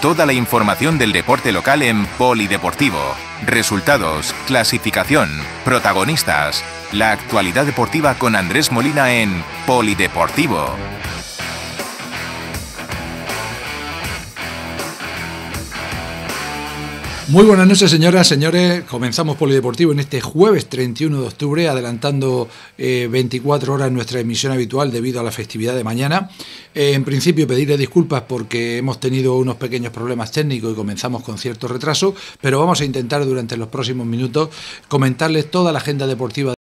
toda la información del deporte local en Polideportivo. Resultados, clasificación, protagonistas, la actualidad deportiva con Andrés Molina en Polideportivo. Muy buenas noches, señoras, señores. Comenzamos Polideportivo en este jueves 31 de octubre, adelantando 24 eh, horas nuestra emisión habitual debido a la festividad de mañana. Eh, en principio, pedirle disculpas porque hemos tenido unos pequeños problemas técnicos y comenzamos con cierto retraso, pero vamos a intentar durante los próximos minutos comentarles toda la agenda deportiva.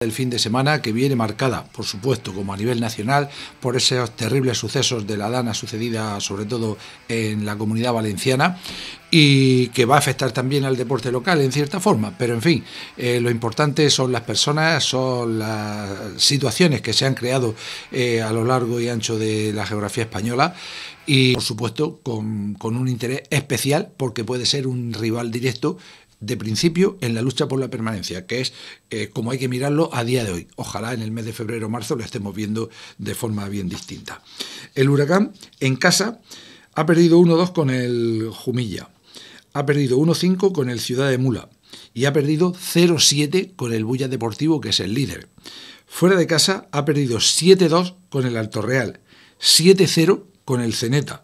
del fin de semana que viene marcada, por supuesto, como a nivel nacional, por esos terribles sucesos de la dana sucedida sobre todo en la comunidad valenciana y que va a afectar también al deporte local en cierta forma. Pero en fin, eh, lo importante son las personas, son las situaciones que se han creado eh, a lo largo y ancho de la geografía española y, por supuesto, con un interés especial porque puede ser un rival directo de principio en la lucha por la permanencia, que es eh, como hay que mirarlo a día de hoy. Ojalá en el mes de febrero o marzo lo estemos viendo de forma bien distinta. El huracán en casa ha perdido 1-2 con el Jumilla, ha perdido 1-5 con el Ciudad de Mula y ha perdido 0-7 con el Bulla Deportivo, que es el líder. Fuera de casa ha perdido 7-2 con el Alto Real, 7-0 con el Ceneta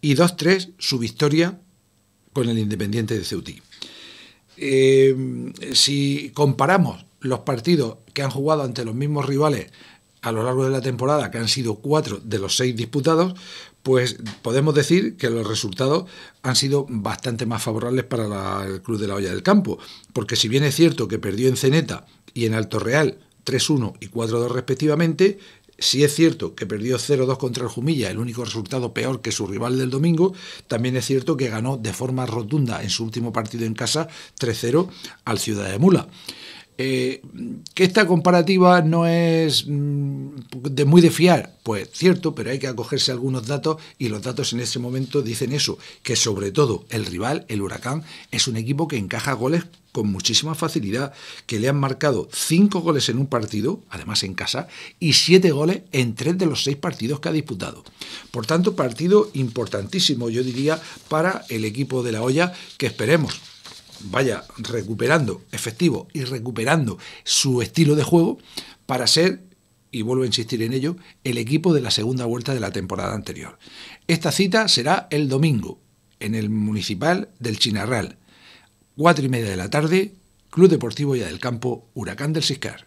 y 2-3 su victoria con el Independiente de Ceutí. Eh, si comparamos los partidos que han jugado ante los mismos rivales a lo largo de la temporada, que han sido cuatro de los seis disputados, pues podemos decir que los resultados han sido bastante más favorables para la, el Club de la Hoya del Campo, porque si bien es cierto que perdió en Ceneta y en Alto Real 3-1 y 4-2 respectivamente, si es cierto que perdió 0-2 contra el Jumilla, el único resultado peor que su rival del domingo, también es cierto que ganó de forma rotunda en su último partido en casa 3-0 al Ciudad de Mula. Eh, que esta comparativa no es mm, de muy de fiar, pues cierto, pero hay que acogerse a algunos datos y los datos en ese momento dicen eso, que sobre todo el rival, el Huracán, es un equipo que encaja goles con muchísima facilidad, que le han marcado cinco goles en un partido, además en casa, y siete goles en tres de los seis partidos que ha disputado. Por tanto, partido importantísimo, yo diría, para el equipo de la olla, que esperemos vaya recuperando efectivo y recuperando su estilo de juego para ser, y vuelvo a insistir en ello, el equipo de la segunda vuelta de la temporada anterior. Esta cita será el domingo en el municipal del Chinarral, cuatro y media de la tarde, Club Deportivo Ya del Campo, Huracán del Siscar.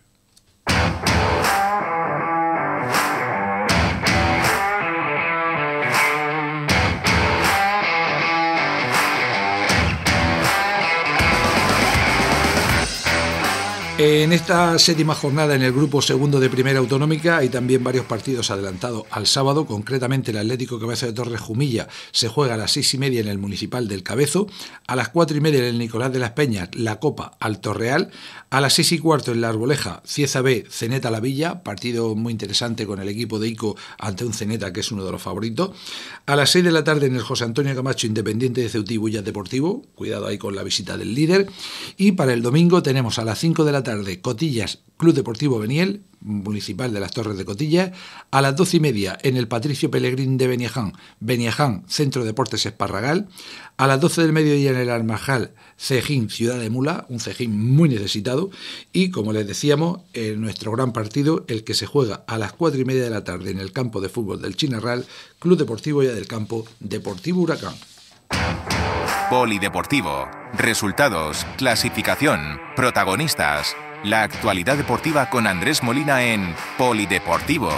En esta séptima jornada en el grupo segundo de Primera Autonómica hay también varios partidos adelantados al sábado, concretamente el Atlético Cabeza de Torres Jumilla se juega a las seis y media en el Municipal del Cabezo, a las cuatro y media en el Nicolás de las Peñas la Copa al Real a las seis y cuarto en la Arboleja Cieza B Ceneta La Villa, partido muy interesante con el equipo de ICO ante un Ceneta que es uno de los favoritos, a las seis de la tarde en el José Antonio Camacho Independiente de Ceutí Bullas Deportivo, cuidado ahí con la visita del líder, y para el domingo tenemos a las cinco de la tarde de Cotillas, Club Deportivo Beniel, Municipal de las Torres de Cotillas, a las doce y media en el Patricio Pelegrín de Beniaján, Beniaján, Centro Deportes Esparragal, a las 12 del mediodía en el Almajal, Cejín, Ciudad de Mula, un Cejín muy necesitado, y como les decíamos, en nuestro gran partido, el que se juega a las cuatro y media de la tarde en el campo de fútbol del Chinarral, Club Deportivo Ya del Campo, Deportivo Huracán polideportivo, resultados, clasificación, protagonistas, la actualidad deportiva con Andrés Molina en Polideportivo.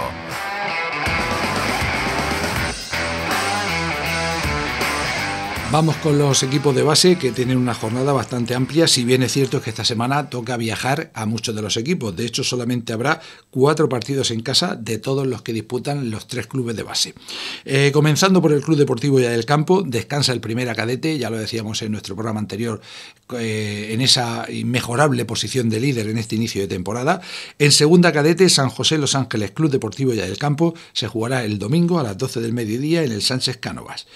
Vamos con los equipos de base que tienen una jornada bastante amplia, si bien es cierto que esta semana toca viajar a muchos de los equipos. De hecho, solamente habrá cuatro partidos en casa de todos los que disputan los tres clubes de base. Eh, comenzando por el Club Deportivo Ya del Campo, descansa el primer cadete, ya lo decíamos en nuestro programa anterior, eh, en esa inmejorable posición de líder en este inicio de temporada. En segunda cadete, San José Los Ángeles Club Deportivo Ya del Campo se jugará el domingo a las 12 del mediodía en el Sánchez Cánovas.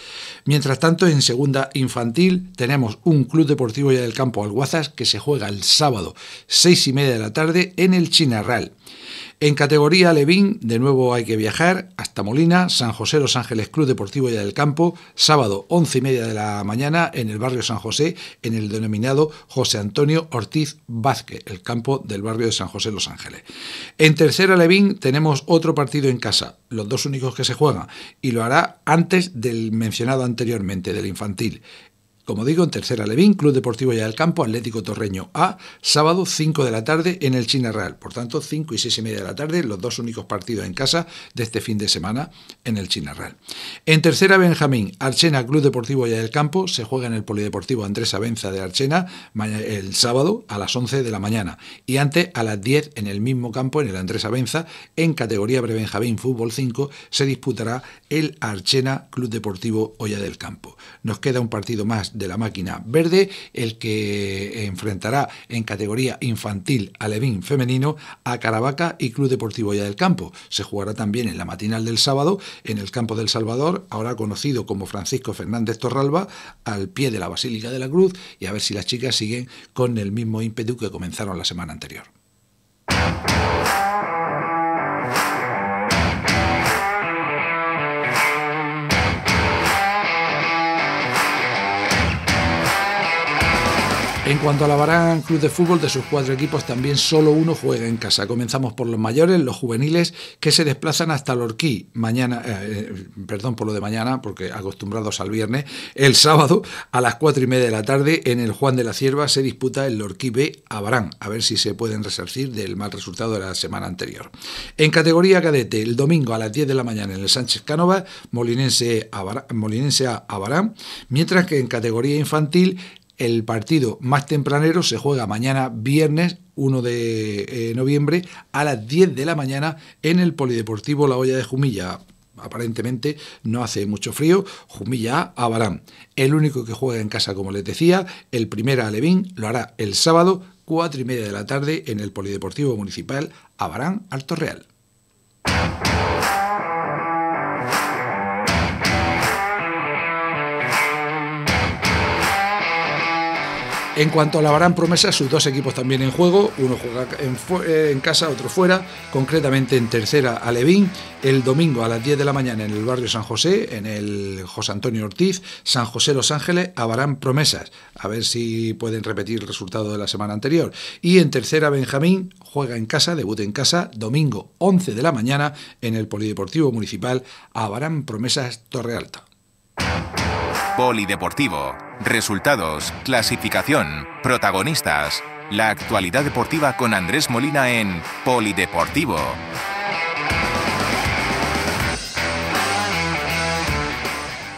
Mientras tanto, en segunda infantil tenemos un Club Deportivo Ya del Campo Alguazas que se juega el sábado 6 y media de la tarde en el Chinarral. En categoría Levín, de nuevo hay que viajar hasta Molina, San José Los Ángeles Club Deportivo ya del Campo, sábado 11 y media de la mañana en el barrio San José, en el denominado José Antonio Ortiz Vázquez, el campo del barrio de San José Los Ángeles. En tercera Levín tenemos otro partido en casa, los dos únicos que se juegan, y lo hará antes del mencionado anteriormente, del infantil como digo, en Tercera Levín, Club Deportivo Ya del Campo, Atlético Torreño A, sábado 5 de la tarde en el China Real. Por tanto, 5 y 6 y media de la tarde, los dos únicos partidos en casa de este fin de semana en el China Real. En Tercera Benjamín, Archena, Club Deportivo Ya del Campo, se juega en el Polideportivo Andrés Abenza de Archena el sábado a las 11 de la mañana y antes a las 10 en el mismo campo, en el Andrés Abenza, en categoría Prebenjamín Fútbol 5, se disputará el Archena Club Deportivo Olla del Campo. Nos queda un partido más de la máquina verde, el que enfrentará en categoría infantil a Levín femenino a Caravaca y Club Deportivo Ya del Campo. Se jugará también en la matinal del sábado en el campo del Salvador, ahora conocido como Francisco Fernández Torralba, al pie de la Basílica de la Cruz y a ver si las chicas siguen con el mismo ímpetu que comenzaron la semana anterior. En cuanto a la Barán Club de Fútbol, de sus cuatro equipos también solo uno juega en casa. Comenzamos por los mayores, los juveniles, que se desplazan hasta Lorquí mañana, eh, eh, perdón por lo de mañana, porque acostumbrados al viernes, el sábado a las cuatro y media de la tarde en el Juan de la Cierva se disputa el Orquí B a Barán, a ver si se pueden resarcir del mal resultado de la semana anterior. En categoría cadete, el domingo a las 10 de la mañana en el Sánchez Cánova, Molinense a Molinense a Barán mientras que en categoría infantil el partido más tempranero se juega mañana viernes 1 de eh, noviembre a las 10 de la mañana en el Polideportivo La Olla de Jumilla. Aparentemente no hace mucho frío, Jumilla a Barán. El único que juega en casa, como les decía, el primer Alevín lo hará el sábado, 4 y media de la tarde, en el Polideportivo Municipal Abarán Alto Real. En cuanto a la Promesas, sus dos equipos también en juego, uno juega en, eh, casa, otro fuera, concretamente en tercera Alevín, el domingo a las 10 de la mañana en el barrio San José, en el José Antonio Ortiz, San José Los Ángeles, Abarán Promesas, a ver si pueden repetir el resultado de la semana anterior. Y en tercera Benjamín juega en casa, debut en casa, domingo 11 de la mañana en el Polideportivo Municipal Abarán Promesas Torre Alta polideportivo. Resultados, clasificación, protagonistas. La actualidad deportiva con Andrés Molina en Polideportivo.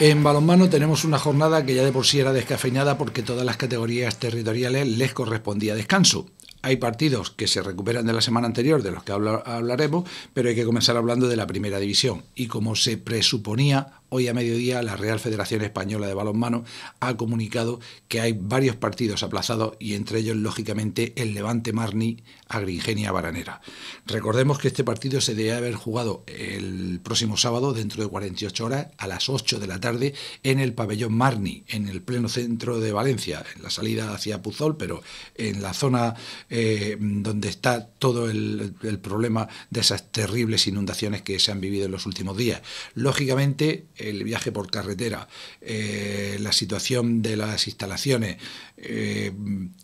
En balonmano tenemos una jornada que ya de por sí era descafeinada porque todas las categorías territoriales les correspondía descanso. Hay partidos que se recuperan de la semana anterior, de los que hablaremos, pero hay que comenzar hablando de la primera división. Y como se presuponía, Hoy a mediodía la Real Federación Española de Balonmano ha comunicado que hay varios partidos aplazados y entre ellos lógicamente el Levante Marni Agrigenia Baranera. Recordemos que este partido se debe haber jugado el próximo sábado dentro de 48 horas a las 8 de la tarde en el pabellón Marni en el pleno centro de Valencia, en la salida hacia Puzol, pero en la zona eh, donde está todo el, el problema de esas terribles inundaciones que se han vivido en los últimos días. Lógicamente el viaje por carretera, eh, la situación de las instalaciones eh,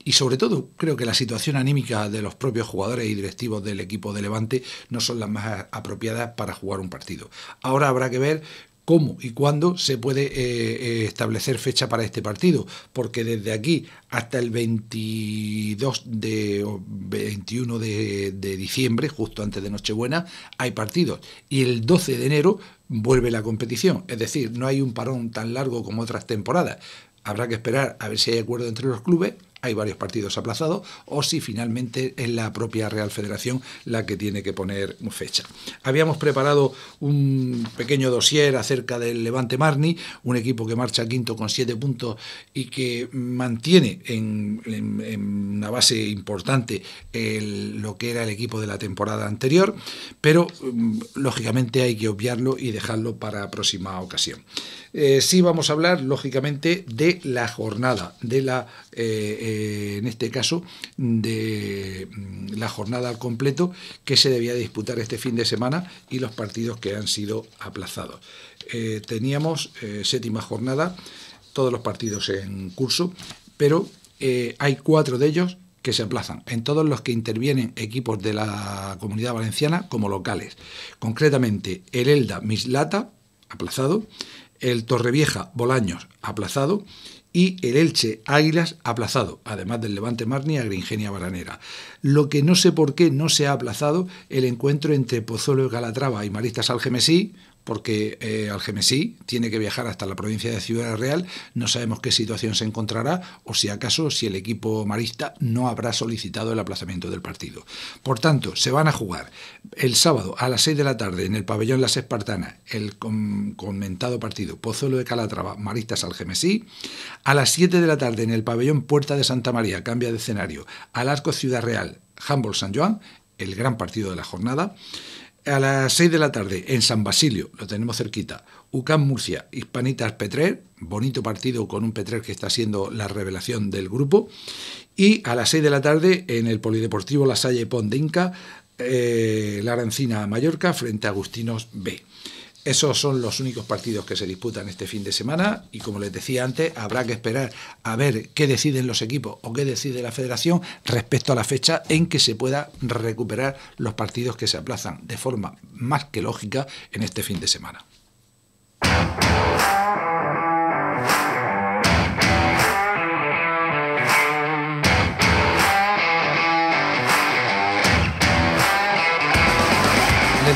y sobre todo creo que la situación anímica de los propios jugadores y directivos del equipo de Levante no son las más apropiadas para jugar un partido. Ahora habrá que ver cómo y cuándo se puede eh, eh, establecer fecha para este partido, porque desde aquí hasta el 22 de 21 de, diciembre, justo antes de Nochebuena, hay partidos y el 12 de enero vuelve la competición, es decir, no hay un parón tan largo como otras temporadas. Habrá que esperar a ver si hay acuerdo entre los clubes, hay varios partidos aplazados, o si finalmente es la propia Real Federación la que tiene que poner fecha. Habíamos preparado un pequeño dossier acerca del Levante Marni, un equipo que marcha quinto con siete puntos y que mantiene en, una base importante lo que era el equipo de la temporada anterior, pero mm, lógicamente hay que obviarlo y dejarlo para próxima ocasión. Eh, sí vamos a hablar, lógicamente, de la jornada, de la, eh, eh, en este caso, de mm, la jornada al completo que se debía disputar este fin de semana y los partidos que han sido aplazados. teníamos séptima jornada, todos los partidos en curso, pero hay cuatro de ellos que se aplazan, en todos los que intervienen equipos de la comunidad valenciana como locales. Concretamente, el Elda Mislata, aplazado, el Torrevieja Bolaños aplazado y el Elche Águilas aplazado, además del Levante Marni a Gringenia Baranera. Lo que no sé por qué no se ha aplazado el encuentro entre Pozuelo Calatrava y Maristas Algemesí, porque al eh, Algemesí tiene que viajar hasta la provincia de Ciudad Real. No sabemos qué situación se encontrará o si acaso si el equipo marista no habrá solicitado el aplazamiento del partido. Por tanto, se van a jugar el sábado a las 6 de la tarde en el pabellón Las Espartanas el comentado partido Pozuelo de Calatrava, Maristas Algemesí. A las 7 de la tarde en el pabellón Puerta de Santa María, cambia de escenario, al Arco Ciudad Real, Humboldt San Juan, el gran partido de la jornada a las 6 de la tarde en San Basilio, lo tenemos cerquita, UCAM Murcia, Hispanitas Petrer, bonito partido con un Petrer que está siendo la revelación del grupo, y a las 6 de la tarde en el Polideportivo La Salle Pondinca, Inca, eh, Larancina Mallorca frente a Agustinos B. Esos son los únicos partidos que se disputan este fin de semana y como les decía antes, habrá que esperar a ver qué deciden los equipos o qué decide la federación respecto a la fecha en que se pueda recuperar los partidos que se aplazan de forma más que lógica en este fin de semana.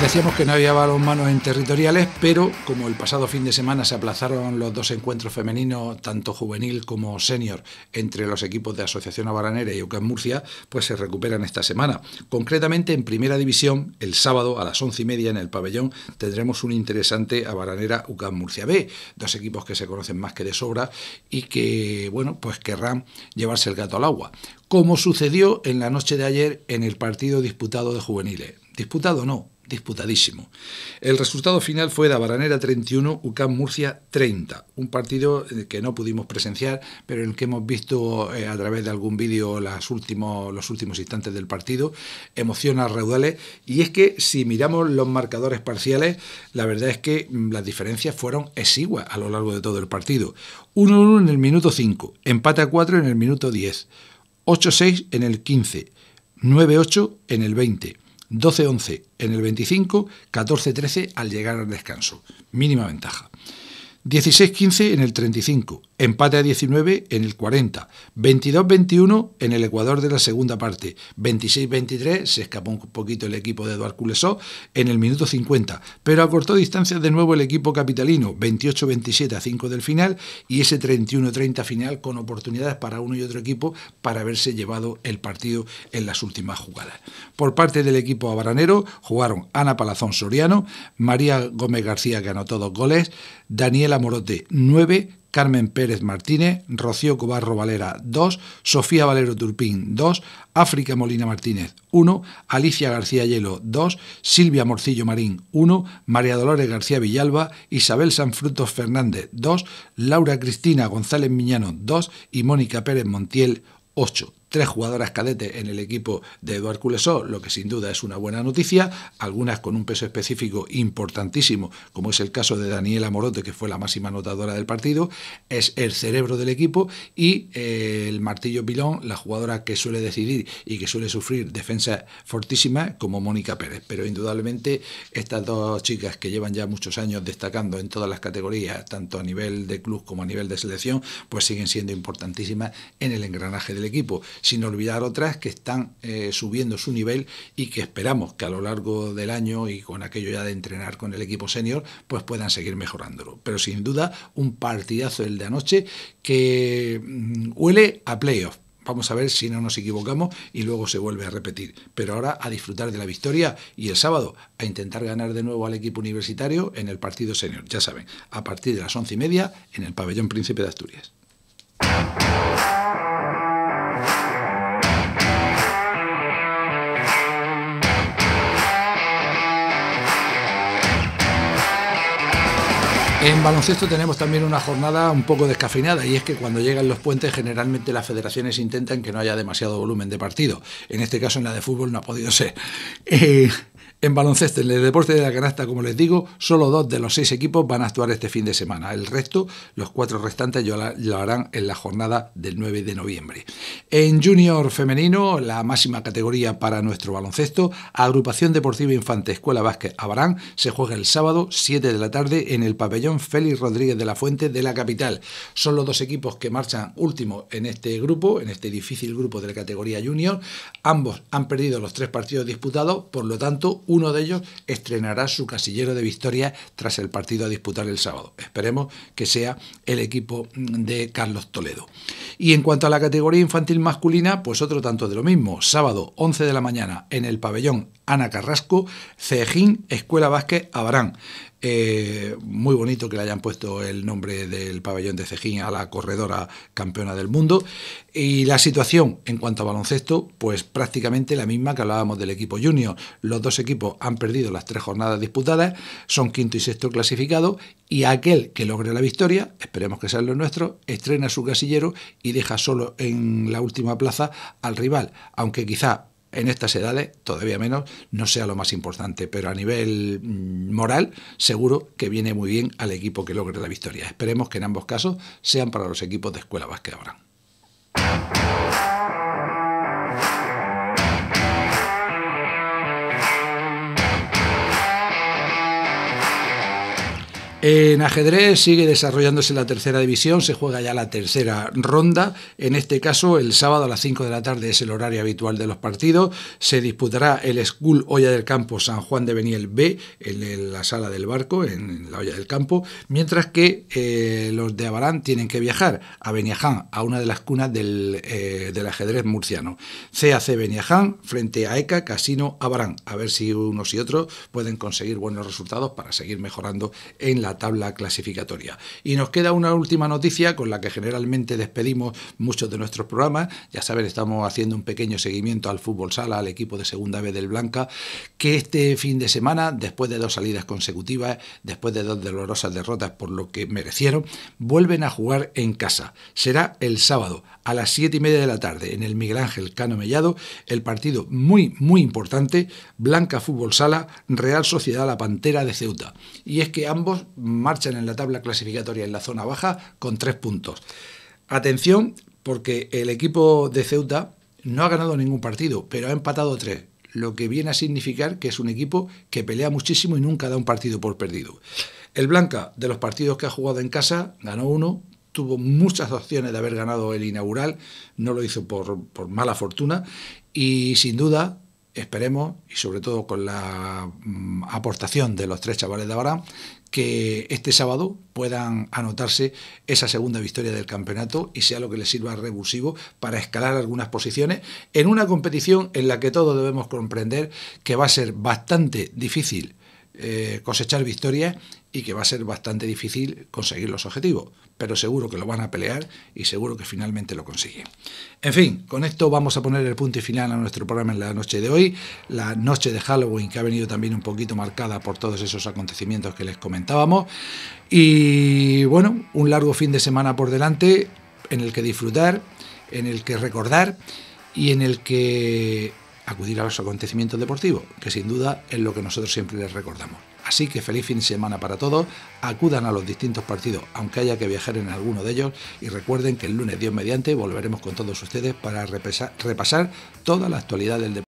decíamos que no había balonmano en territoriales, pero como el pasado fin de semana se aplazaron los dos encuentros femeninos, tanto juvenil como senior, entre los equipos de Asociación Abaranera y UCAM Murcia, pues se recuperan esta semana. Concretamente en Primera División, el sábado a las once y media en el pabellón tendremos un interesante Abaranera UCAM Murcia B, dos equipos que se conocen más que de sobra y que, bueno, pues querrán llevarse el gato al agua, como sucedió en la noche de ayer en el partido disputado de juveniles. Disputado no, disputadísimo. El resultado final fue Dabaranera 31, UCAM Murcia 30, un partido que no pudimos presenciar, pero en el que hemos visto eh, a través de algún vídeo los últimos, los últimos instantes del partido, emociones raudales, y es que si miramos los marcadores parciales, la verdad es que mm, las diferencias fueron exiguas a lo largo de todo el partido. 1-1 en el minuto 5, empate a 4 en el minuto 10, 8-6 en el 15, 9-8 en el 20. 12-11 en el 25, 14-13 al llegar al descanso. Mínima ventaja. 16-15 en el 35, Empate a 19 en el 40, 22-21 en el Ecuador de la segunda parte, 26-23 se escapó un poquito el equipo de Eduard Culesó en el minuto 50, pero acortó distancias de nuevo el equipo capitalino, 28-27 a 5 del final y ese 31-30 final con oportunidades para uno y otro equipo para haberse llevado el partido en las últimas jugadas. Por parte del equipo abaranero jugaron Ana Palazón Soriano, María Gómez García que anotó dos goles, Daniela Morote 9, Carmen Pérez Martínez, Rocío Cobarro Valera 2, Sofía Valero Turpín 2, África Molina Martínez 1, Alicia García Hielo 2, Silvia Morcillo Marín 1, María Dolores García Villalba, Isabel Sanfrutos Fernández 2, Laura Cristina González Miñano 2 y Mónica Pérez Montiel 8 tres jugadoras cadetes en el equipo de Eduard Culesó, lo que sin duda es una buena noticia, algunas con un peso específico importantísimo, como es el caso de Daniela Morote, que fue la máxima anotadora del partido, es el cerebro del equipo, y eh, el martillo pilón, la jugadora que suele decidir y que suele sufrir defensas fortísimas, como Mónica Pérez. Pero indudablemente estas dos chicas que llevan ya muchos años destacando en todas las categorías, tanto a nivel de club como a nivel de selección, pues siguen siendo importantísimas en el engranaje del equipo sin olvidar otras que están eh, subiendo su nivel y que esperamos que a lo largo del año y con aquello ya de entrenar con el equipo senior, pues puedan seguir mejorándolo. Pero sin duda, un partidazo el de anoche que mm, huele a playoff. Vamos a ver si no nos equivocamos y luego se vuelve a repetir. Pero ahora a disfrutar de la victoria y el sábado a intentar ganar de nuevo al equipo universitario en el partido senior. Ya saben, a partir de las once y media en el pabellón Príncipe de Asturias. En baloncesto tenemos también una jornada un poco descafinada y es que cuando llegan los puentes generalmente las federaciones intentan que no haya demasiado volumen de partido. En este caso en la de fútbol no ha podido ser. Eh, en baloncesto, en el deporte de la canasta, como les digo, solo dos de los seis equipos van a actuar este fin de semana. El resto, los cuatro restantes, lo harán en la jornada del 9 de noviembre. En junior femenino, la máxima categoría para nuestro baloncesto, Agrupación Deportiva Infante Escuela Vázquez Abarán se juega el sábado 7 de la tarde en el pabellón Félix Rodríguez de la Fuente de la capital. Son los dos equipos que marchan último en este grupo, en este difícil grupo de la categoría junior. Ambos han perdido los tres partidos disputados, por lo tanto, uno de ellos estrenará su casillero de victoria... tras el partido a disputar el sábado. Esperemos que sea el equipo de Carlos Toledo. Y en cuanto a la categoría infantil masculina, pues otro tanto de lo mismo. Sábado, 11 de la mañana, en el pabellón Ana Carrasco, Cejín, Escuela Vázquez, Abarán. Eh, muy bonito que le hayan puesto el nombre del pabellón de Cejín a la corredora campeona del mundo. Y la situación en cuanto a baloncesto, pues prácticamente la misma que hablábamos del equipo junior. Los dos equipos han perdido las tres jornadas disputadas, son quinto y sexto clasificado, y aquel que logre la victoria, esperemos que sea lo nuestro, estrena su casillero y deja solo en la última plaza al rival, aunque quizá en estas edades, todavía menos, no sea lo más importante, pero a nivel mm, moral seguro que viene muy bien al equipo que logre la victoria. Esperemos que en ambos casos sean para los equipos de escuela vasca En ajedrez sigue desarrollándose la tercera división, se juega ya la tercera ronda. En este caso, el sábado a las 5 de la tarde es el horario habitual de los partidos. Se disputará el School Olla del Campo San Juan de Beniel B en la sala del barco, en la Olla del Campo, mientras que eh, los de Abarán tienen que viajar a Beniaján, a una de las cunas del, eh, del ajedrez murciano. CAC Beniaján frente a ECA Casino Abarán. A ver si unos y otros pueden conseguir buenos resultados para seguir mejorando en la tabla clasificatoria. Y nos queda una última noticia con la que generalmente despedimos muchos de nuestros programas. Ya saben, estamos haciendo un pequeño seguimiento al fútbol sala, al equipo de segunda vez del Blanca, que este fin de semana, después de dos salidas consecutivas, después de dos dolorosas derrotas por lo que merecieron, vuelven a jugar en casa. Será el sábado a las siete y media de la tarde en el Miguel Ángel Cano Mellado, el partido muy, muy importante, Blanca Fútbol Sala, Real Sociedad La Pantera de Ceuta. Y es que ambos marchan en la tabla clasificatoria en la zona baja con tres puntos. Atención, porque el equipo de Ceuta no ha ganado ningún partido, pero ha empatado tres, lo que viene a significar que es un equipo que pelea muchísimo y nunca da un partido por perdido. El Blanca, de los partidos que ha jugado en casa, ganó uno, tuvo muchas opciones de haber ganado el inaugural, no lo hizo por, mala fortuna y sin duda esperemos, y sobre todo con la mm, aportación de los tres chavales de Abarán que este sábado puedan anotarse esa segunda victoria del campeonato y sea lo que les sirva revulsivo para escalar algunas posiciones en una competición en la que todos debemos comprender que va a ser bastante difícil eh, cosechar victorias y que va a ser bastante difícil conseguir los objetivos, pero seguro que lo van a pelear y seguro que finalmente lo consiguen. En fin, con esto vamos a poner el punto y final a nuestro programa en la noche de hoy, la noche de Halloween que ha venido también un poquito marcada por todos esos acontecimientos que les comentábamos y bueno, un largo fin de semana por delante en el que disfrutar, en el que recordar y en el que acudir a los acontecimientos deportivos, que sin duda es lo que nosotros siempre les recordamos. Así que feliz fin de semana para todos, acudan a los distintos partidos, aunque haya que viajar en alguno de ellos, y recuerden que el lunes Dios mediante volveremos con todos ustedes para repasar, toda la actualidad del deporte.